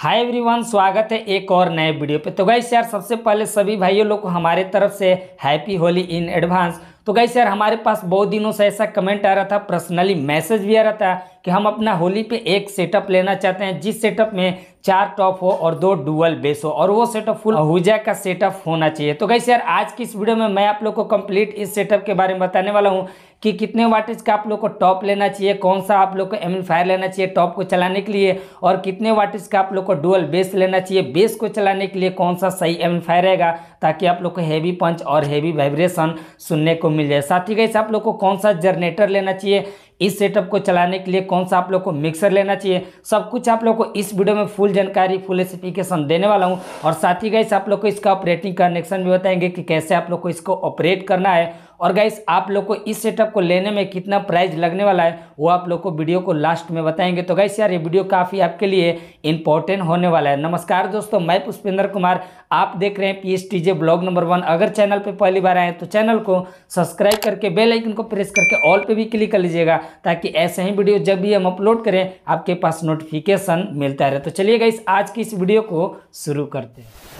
hi everyone स्वागत है एक और नए वीडियो पे तो गाइस यार सबसे पहले सभी भाइयों लोग को हमारे तरफ से हैप्पी होली इन एडवांस तो गाइस यार हमारे पास बहुत दिनों से ऐसा कमेंट आ रहा था पर्सनली मैसेज भी आ रहा था कि हम अपना होली पे एक सेटअप लेना चाहते हैं जिस सेटअप में चार टॉप हो और दो डुअल बेस हो और वो सेटअप फुल हुजा का सेटअप होना चाहिए तो गाइस यार आज की इस वीडियो में मैं आप लोग को कंप्लीट इस सेटअप के बारे में बताने वाला हूँ कि कितने वाटेज का आप लोग को टॉप लेना चाहिए कौन सा आप लोग को एम्पलीफायर लेना चाहिए टॉप को चलाने के लिए और कितने वाटेज का आप लोग को डुअल बेस लेना चाहिए बेस को चलाने के लिए कौन सा सही एम्पलीफायर रहेगा ताकि आप लोग को हैवी पंच और हैवी वाइब्रेशन सुनने को मिल जाए साथ ही गई आप लोग को कौन सा जनरेटर लेना चाहिए इस सेटअप को चलाने के लिए कौन सा आप लोग को मिक्सर लेना चाहिए सब कुछ आप लोग को इस वीडियो में फुल जानकारी फुल स्पेसिफिकेशन देने वाला हूँ और साथ ही गाइस आप लोग को इसका ऑपरेटिंग कनेक्शन भी बताएंगे कि कैसे आप लोग को इसको ऑपरेट करना है और गाइस आप लोग को इस सेटअप को लेने में कितना प्राइस लगने वाला है वो आप लोग को वीडियो को लास्ट में बताएंगे तो गाइस यार ये वीडियो काफ़ी आपके लिए इंपॉर्टेंट होने वाला है नमस्कार दोस्तों मैं पुष्पेंद्र कुमार आप देख रहे हैं P S J blog number one अगर चैनल पर पहली बार आए तो चैनल को सब्सक्राइब करके बेलाइकन को प्रेस करके ऑल पर भी क्लिक कर लीजिएगा ताकि ऐसे ही वीडियो जब भी हम अपलोड करें आपके पास नोटिफिकेशन मिलता रहे तो चलिए गाइस आज की इस वीडियो को शुरू करते हैं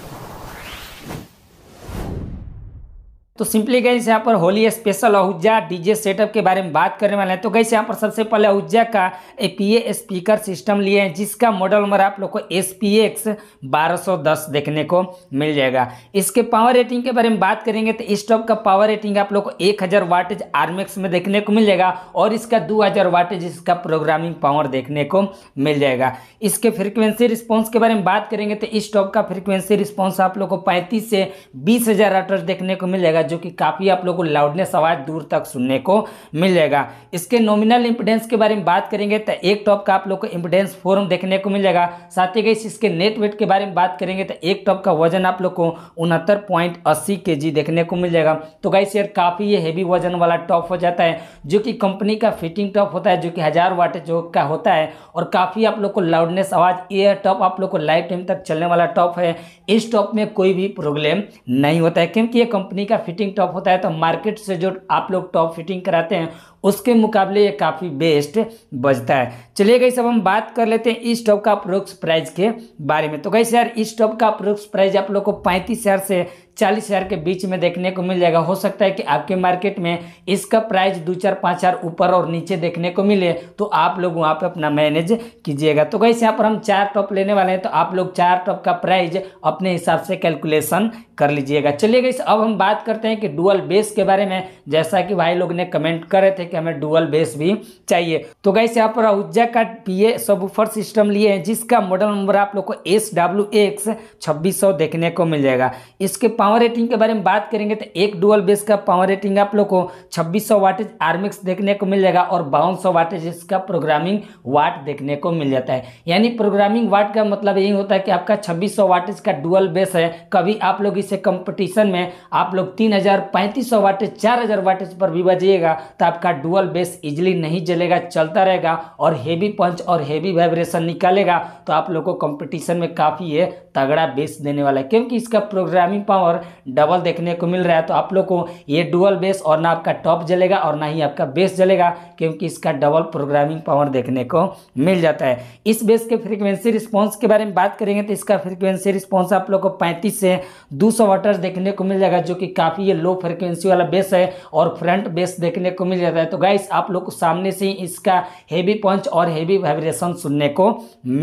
तो सिंपली गई यहाँ पर Holi special Ahuja DJ setup के बारे में बात करने वाले हैं तो गई यहाँ पर सबसे पहले अहुजा का ए पी स्पीकर सिस्टम लिए हैं जिसका मॉडल नंबर आप लोग को एस पी एक्स बारह देखने को मिल जाएगा इसके पावर रेटिंग के बारे में बात करेंगे तो इस टॉप का पावर रेटिंग आप लोग को एक हज़ार वाटेज आर्मेक्स में देखने को मिल जाएगा और इसका दो हज़ार वाटेज इसका प्रोग्रामिंग पावर देखने को मिल जाएगा इसके फ्रिक्वेंसी रिस्पॉन्स के बारे में बात करेंगे तो इस टॉप का फ्रिक्वेंसी रिस्पॉन्स आप लोग को पैंतीस से बीस हज़ार देखने को मिल जाएगा जो कि काफ़ी आप लोगों को लाउडनेस आवाज़ दूर तक सुनने को मिल जाएगा इसके नॉमिनल इम्पिडेंस के बारे में बात करेंगे तो एक टॉप का आप लोग को इम्पिडेंस फॉर्म देखने को मिल जाएगा साथ ही गई इसके नेट वेट के बारे में बात करेंगे तो एक टॉप का वजन आप लोग को उनहत्तर पॉइंट देखने को मिल जाएगा तो गाइस शेयर काफ़ी ये हैवी वजन वाला टॉप हो जाता है जो कि कंपनी का फिटिंग टॉप होता है जो कि हज़ार वाट जो का होता है और काफ़ी आप लोग को लाउडनेस आवाज़ ये टॉप आप लोग को लाइफ टाइम तक चलने वाला टॉप है इस टॉप में कोई भी प्रॉब्लम नहीं होता है क्योंकि ये कंपनी का फिटिंग फिटिंग टॉप होता है तो मार्केट से जो आप लोग टॉप फिटिंग कराते हैं उसके मुकाबले ये काफ़ी बेस्ट बजता है चलिए गई सब हम बात कर लेते हैं इस टॉप का अप्रोक्स प्राइस के बारे में तो गई यार इस टॉप का अप्रोक्स प्राइस आप लोग को पैंतीस हज़ार से चालीस हज़ार के बीच में देखने को मिल जाएगा हो सकता है कि आपके मार्केट में इसका प्राइस दो चार पाँच हज़ार ऊपर और नीचे देखने को मिले तो आप लोग वहाँ पर अपना मैनेज कीजिएगा तो कैसे यहाँ पर हम चार टॉप लेने वाले हैं तो आप लोग चार टॉप का प्राइज अपने हिसाब से कैलकुलेशन कर लीजिएगा चलिए गई अब हम बात करते हैं कि डुअल बेस के बारे में जैसा कि भाई लोग ने कमेंट करे थे કેમેરા ડ્યુઅલ બેસ ભી ચાહીએ તો ગાઈસ યહાં પર ઉજ્જયકા પીએ સબ ફર્સ્ટ સિસ્ટમ લીએ હૈ જિસકા મોડલ નંબર આપ લોગો કો એસડબલએક્સ 2600 દેખને કો મિલેગા ઇસકે પાવર રેટિંગ કે બારે મે બાત કરેંગે તો એક ડ્યુઅલ બેસ કા પાવર રેટિંગ આપ લોગો કો 2600 વોટેજ આર્મેક્સ દેખને કો મિલેગા ઓર 1200 વોટેજiska પ્રોગ્રામિંગ વોટ દેખને કો મિલ જાતા હૈ યાની પ્રોગ્રામિંગ વોટ કા મતલબ યહી હોતા હૈ કે આપકા 2600 વોટેજ કા ડ્યુઅલ બેસ હૈ કભી આપ લોગ ઇસે કમ્પિટિશન મે આપ લોગ 3000 3500 વોટેજ 4000 વોટેજ પર વિભાજાયેગા તો આપકા डुअल बेस इजिली नहीं जलेगा चलता रहेगा और हेवी पंच और हेवी वाइब्रेशन निकालेगा तो आप लोग को कंपटीशन में काफ़ी ये तगड़ा बेस देने वाला है क्योंकि इसका प्रोग्रामिंग पावर डबल देखने को मिल रहा है तो आप लोग को ये डुअल बेस और ना आपका टॉप जलेगा और ना ही आपका बेस जलेगा क्योंकि इसका डबल प्रोग्रामिंग पावर देखने को मिल जाता है इस बेस के फ्रीक्वेंसी रिस्पॉन्स के बारे में बात करेंगे तो इसका फ्रीक्वेंसी रिस्पॉन्स आप लोग को पैंतीस से दो सौ देखने को मिल जाएगा जो कि काफ़ी ये लो फ्रिक्वेंसी वाला बेस है और फ्रंट बेस देखने को मिल जाता है तो गाइस आप लोग को सामने से ही इसका हेवी पंच और हेवी वाइब्रेशन सुनने को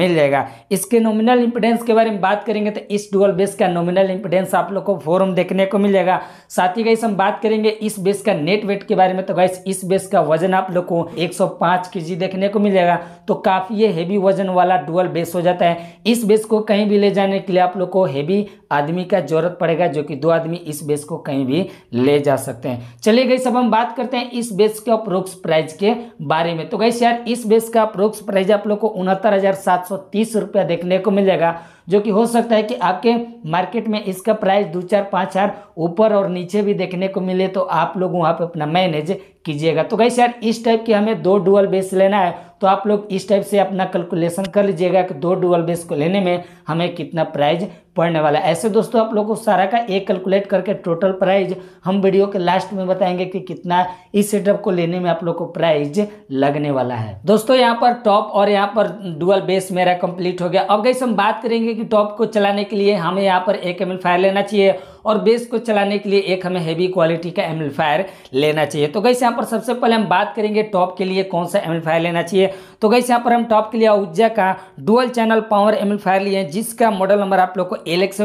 मिल जाएगा इसके नॉमिनल इंपिडेंस के बारे में बात करेंगे तो इस डुअल बेस का नॉमिनल इंपिडेंस आप लोग को फोरम देखने को मिलेगा साथ ही गाइस हम बात करेंगे इस बेस का नेट वेट के बारे में तो गाइस इस बेस का वजन आप लोग को 105 सौ देखने को मिलेगा तो काफ़ी ये हेवी वजन वाला डुअल बेस हो जाता है इस बेस को कहीं भी ले जाने के लिए आप लोग को हेवी आदमी का जरूरत पड़ेगा जो कि दो आदमी इस बेस को कहीं भी ले जा सकते हैं चलिए गई सब हम बात करते हैं इस बेस के अप्रोक्स प्राइस के बारे में तो गई यार इस बेस का अप्रोक्स प्राइस आप लोग को उनहत्तर रुपया देखने को मिलेगा जो कि हो सकता है कि आपके मार्केट में इसका प्राइस दो चार पाँच चार ऊपर और नीचे भी देखने को मिले तो आप लोग वहाँ पर अपना मैनेज कीजिएगा तो गाइस यार इस टाइप की हमें दो डुअल बेस लेना है तो आप लोग इस टाइप से अपना कैलकुलेशन कर लीजिएगा कि दो डुअल बेस को लेने में हमें कितना प्राइज पढ़ने वाला है ऐसे दोस्तों आप लोगों को सारा का एक कैलकुलेट करके टोटल प्राइज हम वीडियो के लास्ट में बताएंगे कि कितना इस सेटअप को लेने में आप लोग को प्राइज लगने वाला है दोस्तों यहाँ पर टॉप और यहाँ पर डुअल बेस मेरा कंप्लीट हो गया अब गई हम बात करेंगे कि टॉप को चलाने के लिए हमें यहाँ पर एक एम फायर लेना चाहिए और बेस को चलाने के लिए एक हमें हैवी क्वालिटी का एम्पलीफायर लेना चाहिए तो गई यहाँ पर सबसे पहले हम बात करेंगे टॉप के लिए कौन सा एम्पलीफायर लेना चाहिए तो गई यहाँ पर हम टॉप के लिए उज्जा का डुअल चैनल पावर एम्पलीफायर लिए हैं जिसका मॉडल नंबर आप लोग को एल एक्स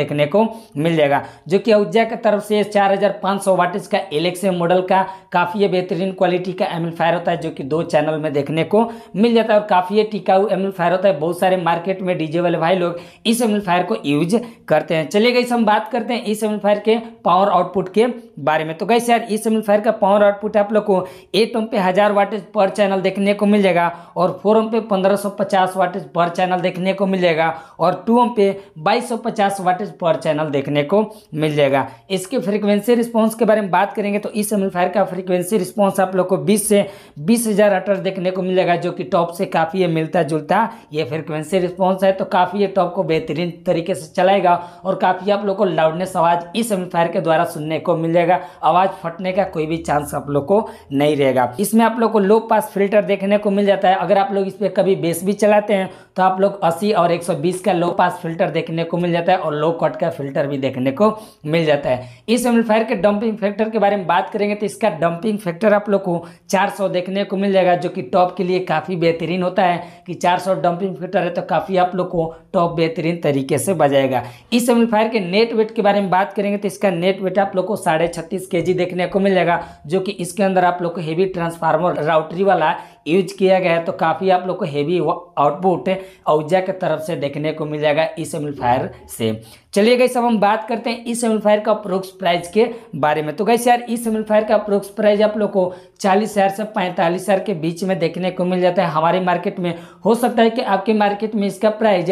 देखने को मिल जाएगा जो कि उज्जा की तरफ से चार हज़ार का एल मॉडल का काफ़ी बेहतरीन क्वालिटी का एम्पलीफायर होता है जो कि दो चैनल में देखने को मिल जाता है और काफ़ी टिकाऊ एम्पलीफायर होता है बहुत सारे मार्केट में डीजे वाले भाई लोग इस एम्पलीफायर को यूज करते हैं चलिए गई हम बात करते हैं इस एम्पलीफायर के पावर आउटपुट के बारे में तो गई यार इस एम्पलीफायर का पावर आउटपुट आप लोग को एट पे हज़ार वाटेज पर चैनल देखने को मिल जाएगा मिलेगा और फोर ओम पे पंद्रह सौ पचास वाटेज पर चैनल देखने को मिलेगा और टू ओम पे बाईस सौ पचास वाटेज पर चैनल देखने को मिल जाएगा इसके फ्रीक्वेंसी रिस्पॉन्स के बारे में बात करेंगे तो इस एम्पलीफायर का फ्रीक्वेंसी रिस्पॉन्स आप लोग को बीस से बीस हज़ार अटर देखने को मिलेगा जो कि टॉप से काफ़ी मिलता जुलता ये फ्रिक्वेंसी रिस्पॉन्स है तो काफ़ी ये टॉप को बेहतरीन तरीके से चलाएगा और काफ़ी आप लोग को लाउडनेस आवाज़ इस एम्पलीफायर के द्वारा सुनने को मिलेगा आवाज़ फटने का कोई भी चांस आप लोग को नहीं रहेगा इसमें आप लोग को लो पास फिल्टर देखने को मिल जाता है अगर आप लोग इस पर कभी बेस भी चलाते हैं तो आप लोग 80 और 120 का लो पास फिल्टर देखने को मिल जाता है और लो कट का फिल्टर भी देखने को मिल जाता है इस एम्पलीफायर के डंपिंग फैक्टर के बारे में बात करेंगे तो इसका डंपिंग फैक्टर आप लोग को 400 देखने को मिल जाएगा जो कि टॉप के लिए काफ़ी बेहतरीन होता है कि 400 डंपिंग फैक्टर है तो काफ़ी आप लोग को टॉप बेहतरीन तरीके से बजाएगा इस एम्पलीफायर के नेट वेट के बारे में बात करेंगे तो इसका नेट वेट आप लोग को साढ़े छत्तीस के जी देखने को मिल जाएगा जो कि इसके अंदर आप लोग को हेवी ट्रांसफार्मर राउटरी वाला यूज किया गया है तो काफ़ी आप लोग को हेवी आउटपुट औजा के तरफ से देखने को मिल जाएगा इस एम्पलीफायर से चलिए गई सब हम बात करते हैं इस एम्पलीफायर का प्रोक्स प्राइस के बारे में तो गई यार इस एम्पलीफायर का प्रोक्स प्राइस आप लोग को चालीस हज़ार से पैंतालीस हज़ार के बीच में देखने को मिल जाता है हमारे मार्केट में हो सकता है कि आपके मार्केट में इसका प्राइस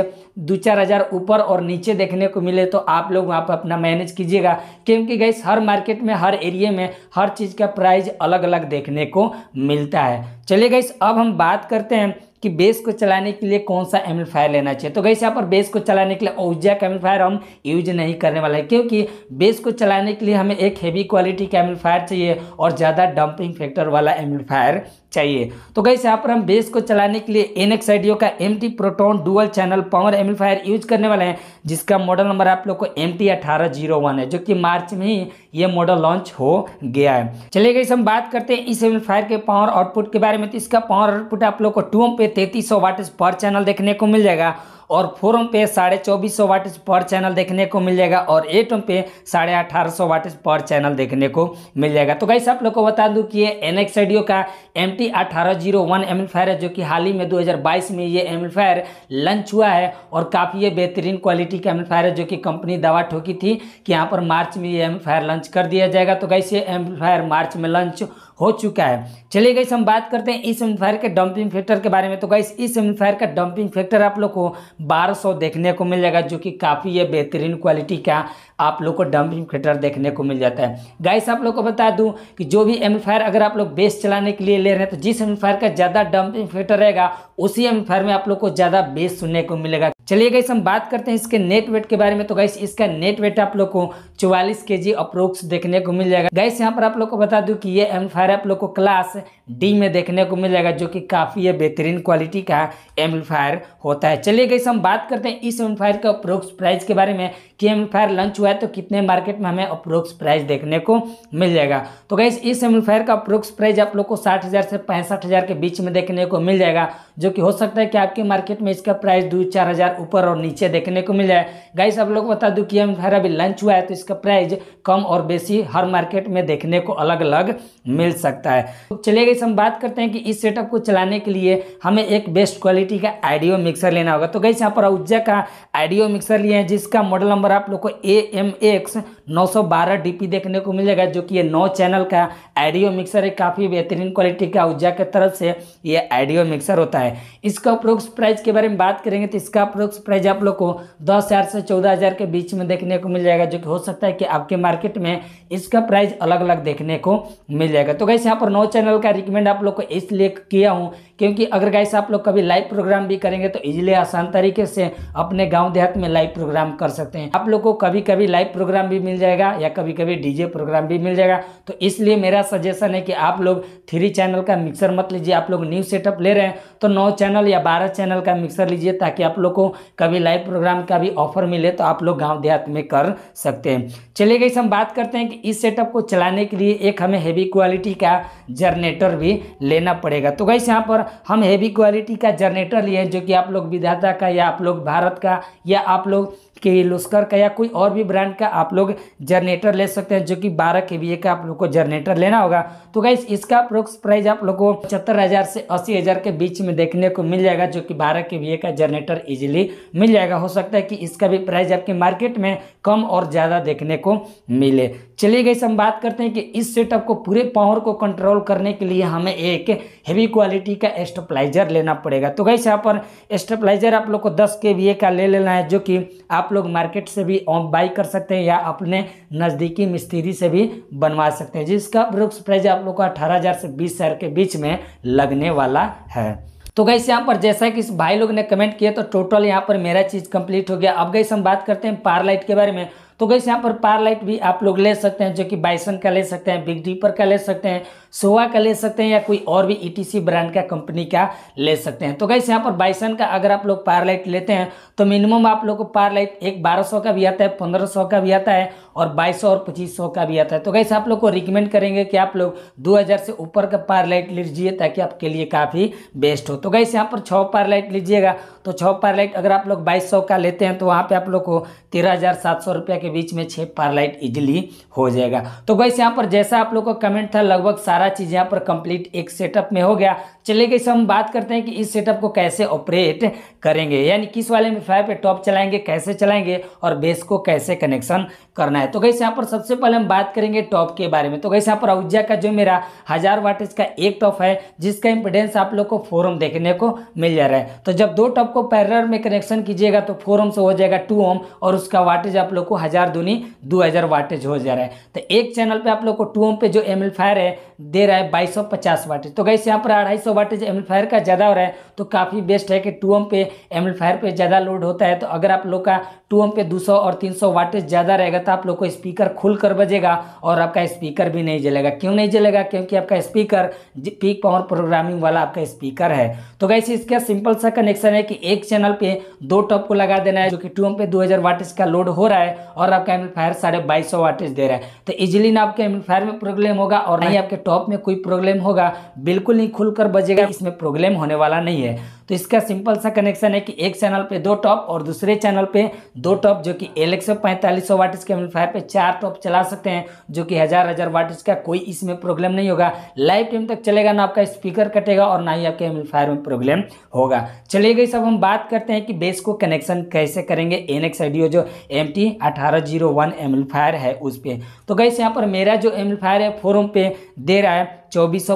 दो चार हज़ार ऊपर और नीचे देखने को मिले तो आप लोग वहाँ पर अपना मैनेज कीजिएगा क्योंकि गैस हर मार्केट में हर एरिए में हर चीज़ का प्राइज अलग अलग देखने को मिलता है चलिए गई अब हम बात करते हैं कि बेस को चलाने के लिए कौन सा एम्पलीफायर लेना चाहिए तो गैस यहाँ पर बेस को चलाने के लिए ओजा का एम्पलीफायर हम यूज नहीं करने वाले क्योंकि बेस को चलाने के लिए हमें एक हैवी क्वालिटी का एम्पलीफायर चाहिए और ज़्यादा डंपिंग फैक्टर वाला एम्पलीफायर चाहिए तो कैसे यहाँ पर हम बेस को चलाने के लिए एन एक्स का M T proton dual channel power amplifier use करने वाले हैं जिसका मॉडल नंबर आप लोग को एम टी अठारह जीरो वन है जो कि मार्च में ही ये मॉडल लॉन्च हो गया है चलिए गई हम बात करते हैं इस एम्पलीफायर के पावर आउटपुट के बारे में तो इसका पावर आउटपुट आप लोग को टू पे तैतीस सौ वाट पर चैनल देखने को मिल जाएगा और फोरम पे साढ़े चौबीस सौ वाटिस पर चैनल देखने को मिल जाएगा और एटम पे साढ़े अठारह सौ वाटिस पर चैनल देखने को मिल जाएगा तो गाइस आप लोग को बता दूं कि ये एन एक्स का एम टी अठारह जीरो वन एम्पलीफायर है जो कि हाल ही में 2022 में ये एम्पलीफायर लंच हुआ है और काफ़ी ये बेहतरीन क्वालिटी का एम्पलीफायर है जो कि कंपनी दवा ठोकी थी कि यहाँ पर मार्च में ये एम्पलीफायर लंच कर दिया जाएगा तो गाइस ये एम्पलीफायर मार्च में लंच हो चुका है चलिए गई हम बात करते हैं इस एम्पलीफायर के डंपिंग फैक्टर के बारे में तो गाइस इस एम्पलीफायर का डंपिंग फैक्टर आप लोग को 1200 देखने को मिल जाएगा जो कि काफ़ी ये बेहतरीन क्वालिटी का आप लोग को डंपिंग फैक्टर देखने को मिल जाता है गाइस आप लोग को बता दूँ कि जो भी एम्पलीफायर अगर आप लोग बेस चलाने के लिए ले रहे हैं तो जिस एम्पलीफायर का ज़्यादा डंपिंग फैक्टर रहेगा उसी एम फायर में आप लोग को ज़्यादा बेस सुनने को मिलेगा चलिए गई हम बात करते हैं इसके नेट वेट के बारे में तो गैस इसका नेट वेट आप लोग को चौवालीस के जी अप्रोक्स देखने को मिल जाएगा गैस यहाँ पर आप लोग को बता दू की ये एम फायर आप लोग को क्लास डी में देखने को मिल जाएगा जो की काफ़ी बेहतरीन क्वालिटी का एम फायर होता है चलिए गई हम बात करते हैं इस एम फायर के अप्रोक्स प्राइस के बारे में कि एम फायर लॉन्च हुआ है तो कितने मार्केट में हमें अप्रोक्स प्राइस देखने को मिल जाएगा तो गैस इस एम फायर का अप्रोक्स प्राइस आप लोग को साठ से पैंसठ के बीच में देखने को मिल जाएगा जो जो कि हो सकता है कि आपके मार्केट में इसका प्राइस दो चार हज़ार ऊपर और नीचे देखने को मिल जाए गाइस आप लोग बता दूं कि हम फायर अभी लंच हुआ है तो इसका प्राइस कम और बेसी हर मार्केट में देखने को अलग अलग मिल सकता है तो चलिए गाइस हम बात करते हैं कि इस सेटअप को चलाने के लिए हमें एक बेस्ट क्वालिटी का आइडियो मिक्सर लेना होगा तो गाइस यहाँ पर उज्जा का आइडियो मिक्सर लिए हैं जिसका मॉडल नंबर आप लोग को ए एम एक्स नौ सौ बारह डी पी देखने को मिलेगा जो कि ये नौ चैनल का आइडियो मिक्सर है काफ़ी बेहतरीन क्वालिटी का उज्जा की तरफ से ये आइडियो मिक्सर होता है इसका अप्रोक्स प्राइस के बारे में बात करेंगे तो इसका अप्रोक्स प्राइस आप लोग को दस हज़ार से चौदह हज़ार के बीच में देखने को मिल जाएगा जो कि हो सकता है कि आपके मार्केट में इसका प्राइस अलग अलग देखने को मिल जाएगा तो कैसे यहाँ पर नौ चैनल का रिकमेंड आप लोग को इसलिए किया हूँ क्योंकि अगर गाइस आप लोग कभी लाइव प्रोग्राम भी करेंगे तो इजीली आसान तरीके से अपने गाँव देहात में लाइव प्रोग्राम कर सकते हैं आप लोग को कभी कभी लाइव प्रोग्राम भी मिल जाएगा या कभी कभी डीजे प्रोग्राम भी मिल जाएगा तो इसलिए मेरा सजेशन है कि आप लोग थ्री चैनल का मिक्सर मत लीजिए आप लोग न्यू सेटअप ले रहे हैं तो नौ चैनल या बारह चैनल का मिक्सर लीजिए ताकि आप लोग को कभी लाइव प्रोग्राम का भी ऑफर मिले तो आप लोग गाँव देहात में कर सकते हैं चलिए गई हम बात करते हैं कि इस सेटअप को चलाने के लिए एक हमें हैवी क्वालिटी का जनरेटर भी लेना पड़ेगा तो गई यहाँ पर हम हैवी क्वालिटी का जनरेटर लिए हैं जो कि आप लोग विधाता का या आप लोग भारत का या आप लोग के लुस्कर का या कोई और भी ब्रांड का आप लोग जनरेटर ले सकते हैं जो कि बारह के वी का आप लोग को जनरेटर लेना होगा तो गाइस इसका अप्रोक्स प्राइस आप लोग को पचहत्तर हज़ार से अस्सी हज़ार के बीच में देखने को मिल जाएगा जो कि बारह के वी का जनरेटर इजीली मिल जाएगा हो सकता है कि इसका भी प्राइस आपके मार्केट में कम और ज़्यादा देखने को मिले चलिए गई हम बात करते हैं कि इस सेटअप को पूरे पावर को कंट्रोल करने के लिए हमें एक हैवी क्वालिटी का स्टेपलाइजर लेना पड़ेगा तो गई यहाँ पर स्टेपलाइजर आप लोग को दस के वी का ले लेना है जो कि आप लोग मार्केट से भी बाई कर सकते हैं या अपने नज़दीकी मिस्त्री से भी बनवा सकते हैं जिसका ब्रुक्स प्राइज आप लोग को अठारह से बीस हज़ार के बीच में लगने वाला है तो गई यहाँ पर जैसा कि इस भाई लोग ने कमेंट किया तो टोटल यहाँ पर मेरा चीज़ कंप्लीट हो गया अब गई हम बात करते हैं पार लाइट के बारे में तो गई यहाँ पर पार लाइट भी आप लोग ले सकते हैं जो कि बाइसन का ले सकते हैं बिग डीपर का ले सकते हैं सोवा का ले सकते हैं या कोई और भी ईटीसी e ब्रांड का कंपनी का ले सकते हैं तो गाइस यहाँ पर बाइसन का अगर आप लोग पार लाइट लेते हैं तो मिनिमम आप लोग को पार लाइट एक बारह का भी आता है पंद्रह का भी आता है और बाईस और पच्चीस का भी आता है तो गाइस आप लोग को रिकमेंड करेंगे कि आप लोग दो से ऊपर का पार लाइट लीजिए ताकि आपके लिए काफ़ी बेस्ट हो तो गाइस यहाँ पर छः पार लाइट लीजिएगा तो छः पार लाइट अगर आप लोग बाईस का लेते हैं तो वहाँ पर आप लोग को तेरह हज़ार सात सौ रुपया के बीच में छः पार लाइट ईजिली हो जाएगा तो गाइस यहाँ पर जैसा आप लोग का कमेंट था लगभग सारा सारा चीज़ यहाँ पर कंप्लीट एक सेटअप में हो गया चले गए हम बात करते हैं कि इस सेटअप को कैसे ऑपरेट करेंगे यानी किस वाले में फाइव पे टॉप चलाएंगे कैसे चलाएंगे और बेस को कैसे कनेक्शन करना है तो कैसे यहाँ पर सबसे पहले हम बात करेंगे टॉप के बारे में तो कैसे यहाँ पर अउज्जा का जो मेरा हज़ार वाटेज का एक टॉप है जिसका इंपिडेंस आप लोग को फोरम देखने को मिल जा रहा है तो जब दो टॉप को पैरर में कनेक्शन कीजिएगा तो फोरम से हो जाएगा टू ओम और उसका वाटेज आप लोग को हज़ार दूनी दो वाटेज हो जा रहा है तो एक चैनल पर आप लोग को टू ओम पे जो एम है दे रहा है 2250 वाटेज तो गैस यहाँ पर अढ़ाई सौ वाटेज एम्पलीफायर का ज़्यादा हो रहा है तो काफ़ी बेस्ट है कि टू एम पे एम्पलीफायर पे ज़्यादा लोड होता है तो अगर आप लोग का टू एम पे 200 और 300 वाटेज ज़्यादा रहेगा तो आप लोग को स्पीकर खुल कर बजेगा और आपका स्पीकर भी नहीं जलेगा क्यों नहीं जलेगा क्योंकि आपका स्पीकर पीक पावर प्रोग्रामिंग वाला आपका स्पीकर है तो गैसे इसका सिंपल सा कनेक्शन है कि एक चैनल पर दो टॉप को लगा देना है जो कि टू एम पे दो वाटेज का लोड हो रहा है और आपका एम्पलीफायर साढ़े बाईस वाटेज दे रहा है तो इजिली ना आपके एम्पलीफायर में प्रॉब्लम होगा और नहीं आपके टॉप टॉप में कोई प्रॉब्लम होगा बिल्कुल नहीं खुलकर बजेगा इसमें प्रॉब्लम होने वाला नहीं है तो इसका सिंपल सा कनेक्शन है कि एक चैनल पे दो टॉप और दूसरे चैनल पे दो टॉप जो कि एल एक्स पैंतालीस सौ वाटिस के एम्पलीफायर पे चार टॉप चला सकते हैं जो कि हज़ार हज़ार वाटिस का कोई इसमें प्रॉब्लम नहीं होगा लाइव टाइम तक चलेगा ना आपका स्पीकर कटेगा और ना ही आपके एम्पलीफायर में प्रॉब्लम होगा चलिए गई सब हम बात करते हैं कि बेस को कनेक्शन कैसे करेंगे एन एक्स जो एम टी अठारह जीरो वन एम्पलीफायर है उस पर तो गई यहाँ पर मेरा जो एम्पलीफायर है फोरम पे दे रहा है चौबीस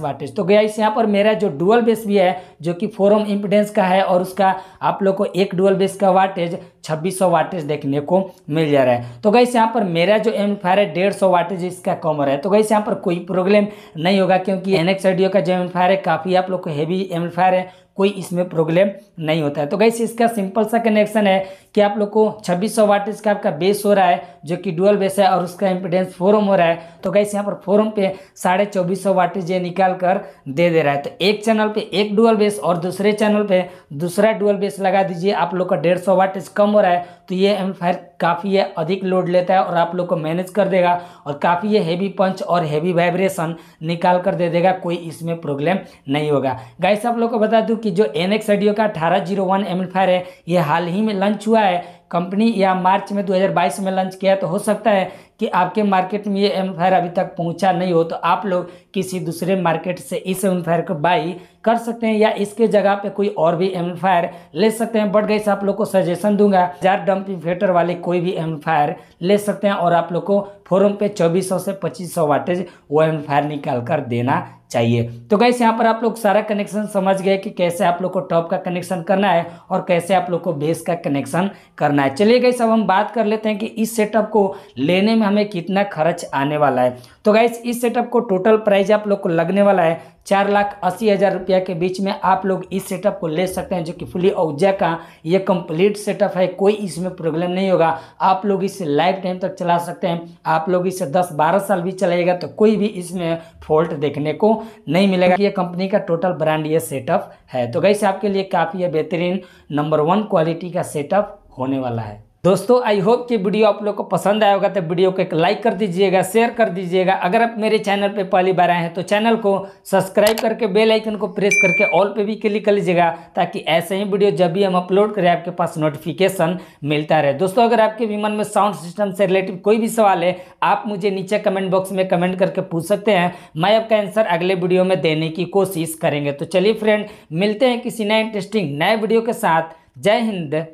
वाटेज तो गया इस यहाँ पर मेरा जो डुअल बेस भी है जो कि फोरम इम्पिडेंस का है और उसका आप लोग को एक डुअल बेस का वाटेज 2600 वाटेज देखने को मिल जा रहा है तो गई यहाँ पर मेरा जो एम्पलीफायर है डेढ़ सौ वाटेज इसका कमर है तो गई यहाँ पर कोई प्रॉब्लम नहीं होगा क्योंकि एन का जो एम्पलीफायर है काफ़ी आप लोग को हैवी एम्पलीफायर है कोई इसमें प्रॉब्लम नहीं होता है तो गई इसका सिंपल सा कनेक्शन है कि आप लोग को छब्बीस सौ वाट का आपका बेस हो रहा है जो कि डुअल बेस है और उसका इम्पिडेंस फोरम हो रहा है तो कैसे यहाँ पर फोरम पे साढ़े चौबीस सौ वाटेज ये निकाल कर दे दे रहा है तो एक चैनल पे एक डुअल बेस और दूसरे चैनल पे दूसरा डुअल बेस लगा दीजिए आप लोग का डेढ़ सौ वाटेज कम हो रहा है तो ये एम्पलीफायर काफ़ी है अधिक लोड लेता है और आप लोग को मैनेज कर देगा और काफ़ी ये हैवी पंच और हैवी वाइब्रेशन निकाल कर दे देगा कोई इसमें प्रॉब्लम नहीं होगा गाइस आप लोग को बता दूँ कि जो एन एक्स का अठारह जीरो वन है ये हाल ही में लंच हुआ है कंपनी या मार्च में 2022 में लॉन्च किया तो हो सकता है कि आपके मार्केट में ये एम्पफायर अभी तक पहुंचा नहीं हो तो आप लोग किसी दूसरे मार्केट से इस एम्पफायर को बाई कर सकते हैं या इसके जगह पे कोई और भी एम्पफायर ले सकते हैं बट गैस आप लोग को सजेशन दूंगा जार डम्प इन्फेटर वाले कोई भी एम्पफायर ले सकते हैं और आप लोग को फोरम पे सौ से सौ वाटेज वो एम्पफायर निकाल कर देना चाहिए तो गैस यहाँ पर आप लोग सारा कनेक्शन समझ गए कि कैसे आप लोग को टॉप का कनेक्शन करना है और कैसे आप लोग को बेस का कनेक्शन करना है चलिए गई अब हम बात कर लेते हैं कि इस सेटअप को लेने में में हमें कितना खर्च आने वाला है तो गाइस इस सेटअप को टोटल प्राइस आप लोग को लगने वाला है चार लाख अस्सी हज़ार रुपया के बीच में आप लोग इस सेटअप को ले सकते हैं जो कि फुली औजा का ये कंप्लीट सेटअप है कोई इसमें प्रॉब्लम नहीं होगा आप लोग इसे लाइफ टाइम तक चला सकते हैं आप लोग इसे 10-12 साल भी चलाएगा तो कोई भी इसमें फॉल्ट देखने को नहीं मिलेगा ये कंपनी का टोटल ब्रांड ये सेटअप है तो गैसे आपके लिए काफ़ी बेहतरीन नंबर वन क्वालिटी का सेटअप होने वाला है दोस्तों आई होप कि वीडियो आप लोग को पसंद आया होगा तो वीडियो को एक लाइक कर दीजिएगा शेयर कर दीजिएगा अगर आप मेरे चैनल पे पहली बार आए हैं तो चैनल को सब्सक्राइब करके बेल आइकन को प्रेस करके ऑल पे भी क्लिक कर लीजिएगा ताकि ऐसे ही वीडियो जब भी हम अपलोड करें आपके पास नोटिफिकेशन मिलता रहे दोस्तों अगर आपके मन में साउंड सिस्टम से रिलेटिव कोई भी सवाल है आप मुझे नीचे कमेंट बॉक्स में कमेंट करके पूछ सकते हैं मैं आपका आंसर अगले वीडियो में देने की कोशिश करेंगे तो चलिए फ्रेंड मिलते हैं किसी नए इंटरेस्टिंग नए वीडियो के साथ जय हिंद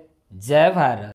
जय भारत